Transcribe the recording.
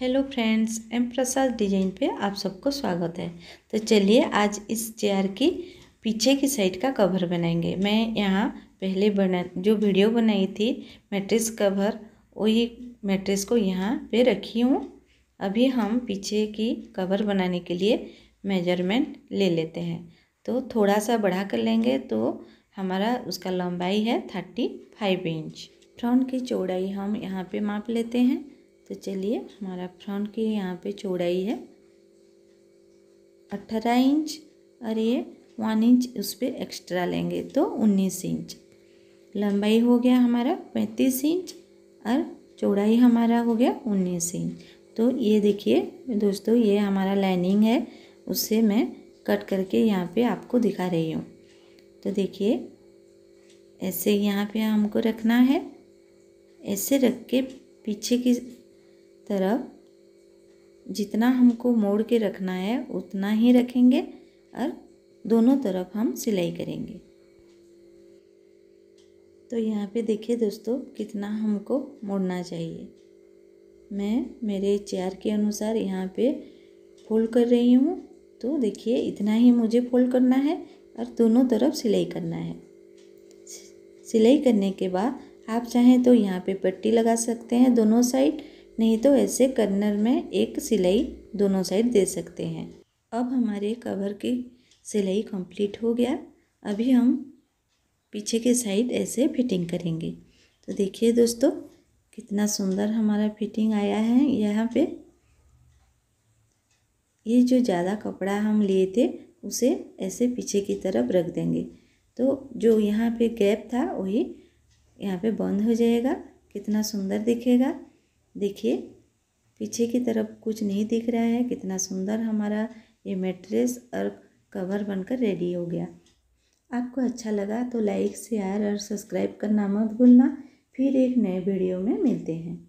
hello friends M Prasad design पे आप सबको स्वागत है तो चलिए आज इस चेयर की पीछे की साइड का कवर बनाएंगे मैं यहाँ पहले बना जो वीडियो बनाई थी मैट्रिक्स कवर वही मैट्रिक्स को यहाँ पे रखी हूँ अभी हम पीछे की कवर बनाने के लिए मेजरमेंट ले लेते हैं तो थोड़ा सा बढ़ा कर लेंगे तो हमारा उसका लंबाई है थर्टी फाइव इंच फ्रंट की चौड़ाई हम यहाँ पे माप लेते हैं तो चलिए हमारा फ्रंट की यहाँ पे चौड़ाई है अट्ठारह इंच और ये वन इंच उस पर एक्स्ट्रा लेंगे तो उन्नीस इंच लंबाई हो गया हमारा पैंतीस इंच और चौड़ाई हमारा हो गया उन्नीस इंच तो ये देखिए दोस्तों ये हमारा लाइनिंग है उससे मैं कट करके यहाँ पे आपको दिखा रही हूँ तो देखिए ऐसे यहाँ पे हमको रखना है ऐसे रख के पीछे की तरफ जितना हमको मोड़ के रखना है उतना ही रखेंगे और दोनों तरफ हम सिलाई करेंगे तो यहाँ पे देखिए दोस्तों कितना हमको मोड़ना चाहिए मैं मेरे चेयर के अनुसार यहाँ पे फोल्ड कर रही हूँ तो देखिए इतना ही मुझे फोल्ड करना है और दोनों तरफ सिलाई करना है सिलाई करने के बाद आप चाहें तो यहाँ पे पट्टी लगा सकते हैं दोनों साइड नहीं तो ऐसे कर्नर में एक सिलाई दोनों साइड दे सकते हैं अब हमारे कवर की सिलाई कंप्लीट हो गया अभी हम पीछे के साइड ऐसे फिटिंग करेंगे तो देखिए दोस्तों कितना सुंदर हमारा फिटिंग आया है यहाँ पे ये जो ज़्यादा कपड़ा हम लिए थे उसे ऐसे पीछे की तरफ रख देंगे तो जो यहाँ पे गैप था वही यहाँ पे बंद हो जाएगा कितना सुंदर दिखेगा देखिए पीछे की तरफ कुछ नहीं दिख रहा है कितना सुंदर हमारा ये मेट्रेस और कवर बनकर रेडी हो गया आपको अच्छा लगा तो लाइक शेयर और सब्सक्राइब करना मत भूलना फिर एक नए वीडियो में मिलते हैं